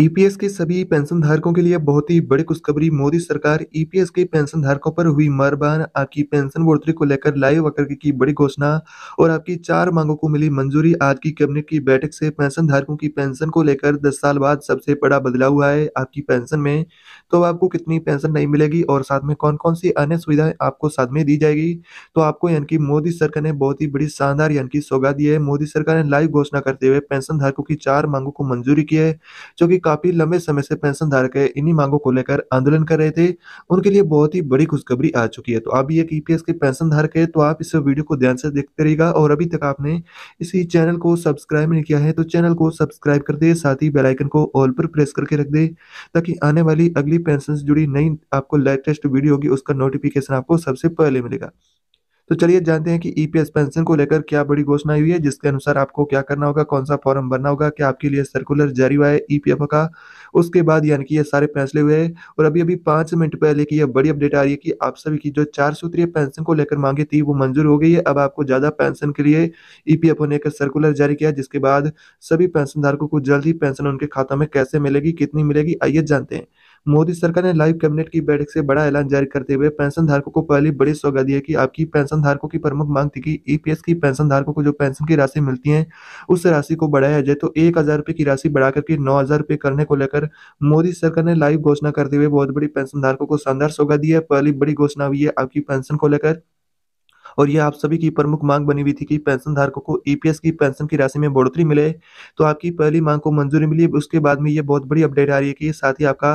EPS e के सभी pension धारकों के लिए बहुत ही बड़ी खुशखबरी मोदी सरकार ईपीएस e के पेंशन धारकों पर हुई मरबान आपकी पेंशन बढ़ोतरी को लेकर लाइव वक्र की बड़ी घोषणा और आपकी चार मांगों को मिली मंजूरी आज की कैबिनेट की बैठक से पेंशन धारकों की पेंशन को लेकर 10 साल बाद सबसे बड़ा बदलाव हुआ है आपकी पेंशन में तो आपको कितनी पेंशन नहीं मिलेगी और साथ में कौन कौन सी अन्य सुविधाएं आपको साथ में दी जाएगी तो आपको यानी मोदी सरकार ने बहुत ही बड़ी शानदार यानी कि दी है मोदी सरकार ने लाइव घोषणा करते हुए पेंशन धारकों की चार मांगों को मंजूरी की है जो की काफी लंबे समय से पेंशन धारक है इन्हीं मांगों को लेकर आंदोलन कर रहे थे उनके लिए बहुत ही बड़ी खुशखबरी आ चुकी है तो आप एक ईपीएस के पेंशन धारक है तो आप इस वीडियो को ध्यान से देखते रहेगा और अभी तक आपने इसी चैनल को सब्सक्राइब नहीं किया है तो चैनल को सब्सक्राइब कर दे साथ ही बेलाइकन को ऑल पर प्रेस करके रख दे ताकि आने वाली अगली पेंशन से जुड़ी नई आपको लेटेस्ट वीडियो होगी उसका नोटिफिकेशन आपको सबसे पहले मिलेगा तो चलिए जानते हैं कि ईपीएस e पेंशन को लेकर क्या बड़ी घोषणा हुई है जिसके अनुसार आपको क्या करना होगा कौन सा फॉर्म भरना होगा क्या आपके लिए सर्कुलर जारी हुआ है ईपीएफ e का उसके बाद यानी कि ये सारे फैसले हुए हैं और अभी अभी पाँच मिनट पहले की यह बड़ी अपडेट आ रही है कि आप सभी की जो चार सूत्रीय पेंशन को लेकर मांगी थी वो मंजूर हो गई है अब आपको ज़्यादा पेंशन के लिए ईपीएफओ ने एक सर्कुलर जारी किया जिसके बाद सभी पेंशनधारकों को जल्द ही पेंशन उनके खाता में कैसे मिलेगी कितनी मिलेगी आइए जानते हैं मोदी सरकार ने लाइव कैबिनेट की बैठक से बड़ा ऐलान जारी करते हुए पेंशन धारकों को पहली बड़ी सौगा दी है कि आपकी पेंशन धारकों की प्रमुख मांग थी कि ईपीएस e की पेंशन धारकों को जो पेंशन की राशि मिलती है उस राशि को बढ़ाया जाए तो एक हजार की राशि बढ़ा करके नौ हजार करने को लेकर मोदी सरकार ने लाइव घोषणा करते हुए बहुत बड़ी पेंशन धारकों को शानदार सौगा दी है पहली बड़ी घोषणा हुई है आपकी पेंशन को लेकर और यह आप सभी की प्रमुख मांग बनी हुई थी कि पेंशन धारकों को ईपीएस e की पेंशन की राशि में बढ़ोतरी मिले तो आपकी पहली मांग को मंजूरी मिली उसके बाद में यह बहुत बड़ी अपडेट आ रही है कि साथ ही आपका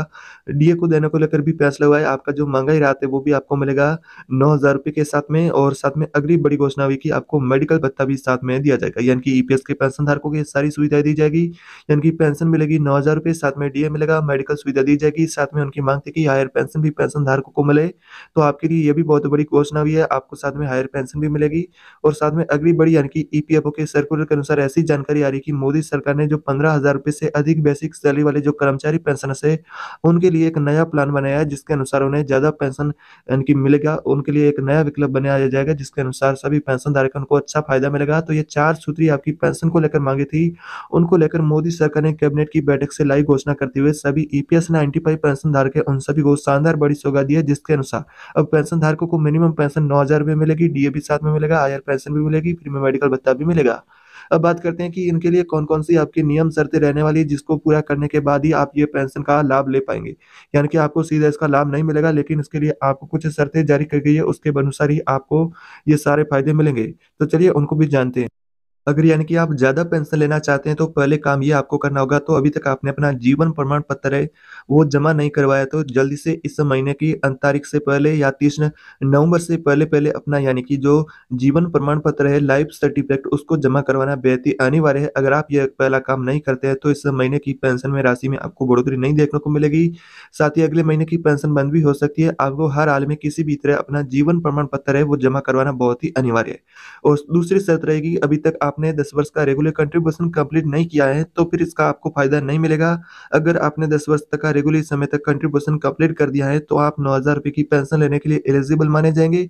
डीए को देने को लेकर भी फैसला हुआ है आपका जो महंगाई रात है वो भी आपको मिलेगा नौ हजार के साथ में और साथ में अगली बड़ी घोषणा हुई कि आपको मेडिकल भत्ता भी साथ में दिया जाएगा यानी कि ईपीएस e के पेंशन धारकों की सारी सुविधाएं दी जाएगी यानी कि पेंशन मिलेगी नौ हजार साथ में डीए मिलेगा मेडिकल सुविधा दी जाएगी साथ में उनकी मांग थी कि हायर पेंशन भी पेंशन धारकों को मिले तो आपके लिए ये भी बहुत बड़ी घोषणा हुई है आपको साथ में हायर सरकारी पेंशन भी मिलेगी और साथ में अगली बड़ी यानी कि ईपीएफओ e के सर्कुलर के अनुसार ऐसी जानकारी आ रही कि मोदी सरकार ने जो पंद्रह हजार रुपए से अधिक बेसिक सैलरी वाले जो कर्मचारी पेंशन है उनके लिए एक नया प्लान बनाया है जिसके अनुसार उन्हें ज्यादा पेंशन इनकी मिलेगा उनके लिए एक नया विकल्प बनाया जाएगा जिसके अनुसार सभी पेंशन धारक उनको अच्छा फायदा मिलेगा तो ये चार सूत्री आपकी पेंशन को लेकर मांगी थी उनको लेकर मोदी सरकार ने कैबिनेट की बैठक से लाइव घोषणा करते हुए सभी ईपीएस नाइनटी फाइव पेंशन धारक उन सभी को शानदार बड़ी सौगा दी है जिसके अनुसार अब पेंशन धारकों को मिनिमम पेंशन नौ हजार रुपए मिलेगी डीए भी साथ में मिलेगा आयर पेंशन भी मिलेगी फिर में मेडिकल भत्ता भी मिलेगा अब बात करते हैं कि इनके लिए कौन कौन सी आपके नियम शर्तें रहने वाली है जिसको पूरा करने के बाद ही आप ये पेंशन का लाभ ले पाएंगे यानी कि आपको सीधा इसका लाभ नहीं मिलेगा लेकिन इसके लिए आपको कुछ शर्तें जारी कर गई है उसके अनुसार ही आपको ये सारे फायदे मिलेंगे तो चलिए उनको भी जानते हैं अगर यानी कि आप ज़्यादा पेंशन लेना चाहते हैं तो पहले काम ये आपको करना होगा तो अभी तक आपने अपना जीवन प्रमाण पत्र है वो जमा नहीं करवाया तो जल्दी से इस महीने की अंत तारीख से पहले या तीस नवंबर से पहले पहले अपना यानी कि जो जीवन प्रमाण पत्र है लाइफ सर्टिफिकेट उसको जमा करवाना बेहद ही अनिवार्य है अगर आप ये पहला काम नहीं करते हैं तो इस महीने की पेंशन में राशि में आपको बढ़ोतरी नहीं देखने को मिलेगी साथ ही अगले महीने की पेंशन बंद भी हो सकती है आपको हर हाल में किसी भी तरह अपना जीवन प्रमाण पत्र है वो जमा करवाना बहुत ही अनिवार्य है और दूसरी शर्त रहेगी अभी तक आप आपने दस वर्ष का रेगुलर कंट्रीब्यूशन कंप्लीट नहीं किया है तो फिर इसका आपको फायदा नहीं मिलेगा अगर आपने दस वर्ष तक का रेगुलर समय तक कंट्रीब्यूशन कंप्लीट कर दिया है तो आप नौ हज़ार रुपये की पेंशन लेने के लिए एलिजिबल माने जाएंगे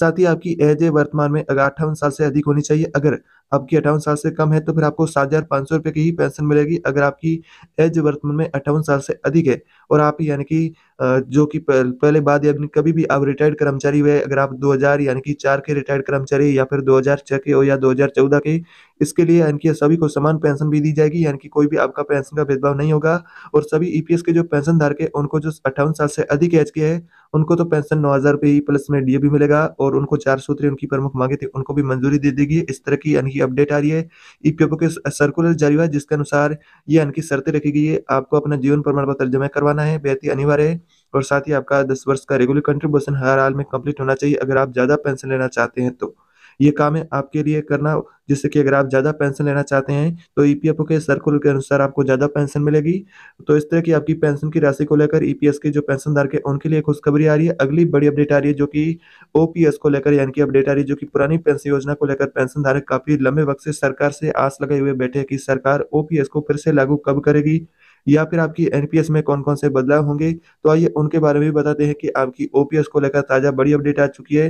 साथ ही आपकी एज वर्तमान में अगर अट्ठावन साल से अधिक होनी चाहिए अगर आपकी अठावन साल से कम है तो फिर आपको सात हज़ार पाँच सौ रुपये की ही पेंशन मिलेगी अगर आपकी एज वर्तमान में अट्ठावन साल से अधिक है और आप यानी कि जो कि पहले बाद यानी कभी भी आप रिटायर्ड कर्मचारी हुए अगर आप 2000 यानी कि चार के रिटायर्ड कर्मचारी या फिर 2006 के हो या 2014 के इसके लिए यानी कि सभी को समान पेंशन भी दी जाएगी यानी कि कोई भी आपका पेंशन का भेदभाव नहीं होगा और सभी ईपीएस e के जो पेंशन धारक है उनको जो अट्ठावन साल से अधिक एज के है उनको तो पेंशन नौ हज़ार रुपये प्लस में डीए भी मिलेगा और उनको चार सूत्री उनकी प्रमुख मांगे थी उनको भी मंजूरी दे देगी इस तरह की यानी कि अपडेट आ रही है ईपीएफओ e के सर्कुलर जारी हुआ है जिसके अनुसार ये यानी कि शर्तें रखी गई है आपको अपना जीवन प्रमाण पत्र जमा करवाना है बेहद ही अनिवार्य है और साथ ही आपका दस वर्ष का रेगुलर कंट्रीब्यूशन हर हाल में कंप्लीट होना चाहिए अगर आप ज़्यादा पेंशन लेना चाहते हैं तो ये काम है आपके लिए करना जिससे कि अगर आप ज़्यादा पेंशन लेना चाहते हैं तो ई e के सर्कुलर के अनुसार आपको ज़्यादा पेंशन मिलेगी तो इस तरह की आपकी पेंशन की राशि को लेकर ई e के जो पेंशनदार के उनके लिए खुशखबरी आ रही है अगली बड़ी अपडेट आ रही है जो कि ओ को लेकर यानी कि अपडेट आ रही है जो कि पुरानी पेंशन योजना को लेकर पेंशनधारक काफ़ी लंबे वक्त से सरकार से आस लगाए हुए बैठे कि सरकार ओ को फिर से लागू कब करेगी या फिर आपकी एनपीएस में कौन कौन से बदलाव होंगे तो आइए उनके बारे में भी बताते हैं कि आपकी ओपीएस को लेकर ताजा बड़ी अपडेट आ चुकी है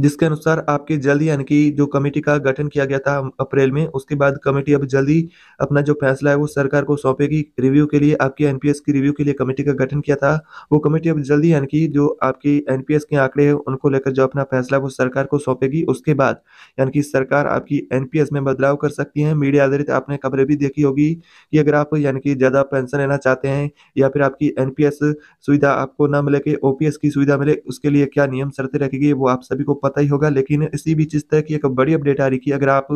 जिसके अनुसार आपके जल्द यानी कि जो कमेटी का गठन किया गया था अप्रैल में उसके बाद कमेटी अब जल्दी अपना जो फैसला है वो सरकार को सौंपेगी रिव्यू के लिए आपके एनपीएस की रिव्यू के लिए कमेटी का गठन किया था वो कमेटी अब जल्दी यानी कि जो आपके एनपीएस के आंकड़े हैं उनको लेकर जो अपना फैसला वो सरकार को सौंपेगी उसके बाद यानी कि सरकार आपकी एनपीएस में बदलाव कर सकती है मीडिया आधारित आपने खबरें भी देखी होगी कि अगर आप यानी कि ज़्यादा पेंशन लेना चाहते हैं या फिर आपकी एनपीएस सुविधा आपको ना मिले कि ओपीएस की सुविधा मिले उसके लिए क्या नियम शर्तें रखेगी वो आप सभी को पता ही होगा लेकिन इसी बीच इस तरह की एक बड़ी अपडेट आ रही है अगर आप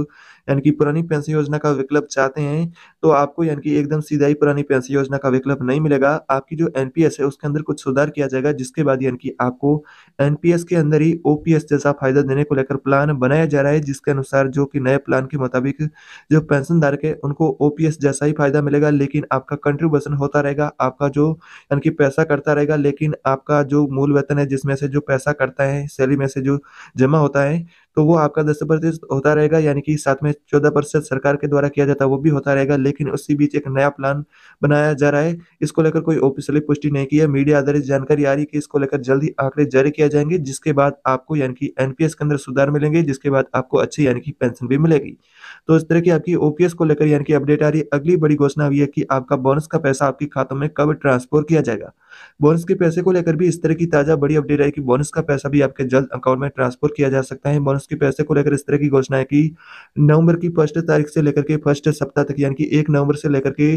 यानी कि पुरानी पेंशन योजना का विकल्प चाहते हैं तो आपको यानी कि एकदम सीधा ही पुरानी पेंशन योजना का विकल्प नहीं मिलेगा आपकी जो एन है उसके अंदर कुछ सुधार किया जाएगा जिसके बाद यानी कि आपको एन के अंदर ही ओ जैसा फायदा देने को लेकर प्लान बनाया जा रहा है जिसके अनुसार जो कि नए प्लान के मुताबिक जो पेंशन धारक है उनको ओ जैसा ही फायदा मिलेगा लेकिन आपका कंट्रीब्यूशन होता रहेगा आपका जो यानी कि पैसा करता रहेगा लेकिन आपका जो मूल वेतन है जिसमें से जो पैसा करता है सैलरी में से जो जमा होता है तो वो आपका दस प्रतिशत होता रहेगा यानी कि साथ में चौदह प्रतिशत सरकार के द्वारा किया जाता है वो भी होता रहेगा लेकिन उसी बीच एक नया प्लान बनाया जा रहा है इसको लेकर कोई ऑफिशियली पुष्टि नहीं की है मीडिया आधारित जानकारी आ रही है कि इसको लेकर जल्दी आंकड़े जारी किया जाएंगे जिसके बाद आपको यानी कि एनपीएस के अंदर सुधार मिलेंगे जिसके बाद आपको अच्छी यानी कि पेंशन भी मिलेगी तो इस तरह की आपकी ओपीएस को लेकर यानी कि अपडेट आ रही है अगली बड़ी घोषणा हुई है कि आपका बोनस का पैसा आपके खातों में कब ट्रांसफर किया जाएगा बोनस के पैसे को लेकर भी इस तरह की ताजा बड़ी अपडेट आई कि बोनस का पैसा भी आपके जल्द अकाउंट में ट्रांसफर किया जा सकता है बोनस उसके पैसे को लेकर इस तरह की घोषणा है कि नवंबर की फर्स्ट तारीख से लेकर के फर्स्ट सप्ताह तक यानी कि एक नवंबर से लेकर के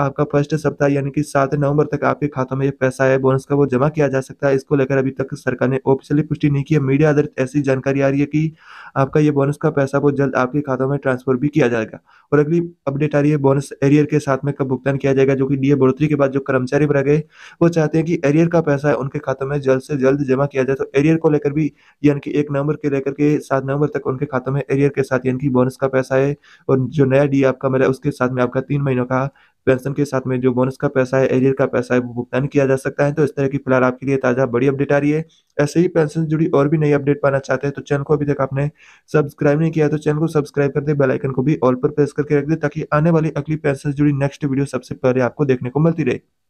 आपका फर्स्ट सप्ताह यानी कि सात नवंबर तक आपके खातों में ये पैसा है बोनस का वो जमा किया जा सकता है इसको लेकर अभी तक सरकार ने ऑफिशियली पुष्टि नहीं की है मीडिया आधारित ऐसी जानकारी आ रही है कि आपका ये बोनस का पैसा वो जल्द आपके खातों में ट्रांसफर भी किया जाएगा और अगली अपडेट आ रही है बोनस एरियर के साथ में कब भुगतान किया जाएगा जो कि डीए बढ़ोतरी के बाद जो कर्मचारी रह गए वो चाहते हैं कि एरियर का पैसा है उनके खातों में जल्द से जल्द जमा किया जाए तो एरियर को लेकर भी यानी कि एक नंबर के लेकर के साथ सात नवंबर तक उनके खातों में एरियर के साथ यानी कि बोनस का पैसा है और जो नया डी आपका मिला उसके साथ में आपका तीन महीनों का पेंशन के साथ में जो बोनस का पैसा है एरियर का पैसा है वो भुगतान किया जा सकता है तो इस तरह की फिलहाल आपके लिए ताज़ा बड़ी अपडेट आ रही है ऐसे ही पेंशन से जुड़ी और भी नई अपडेट पाना चाहते हैं तो चैनल को अभी तक आपने सब्सक्राइब नहीं किया तो चैनल को सब्सक्राइब कर दे बेलाइकन को भी ऑल पर प्रेस करके रख दे ताकि आने वाली अगली पेंशन से जुड़ी नेक्स्ट वीडियो सबसे पहले आपको देखने को मिलती रहे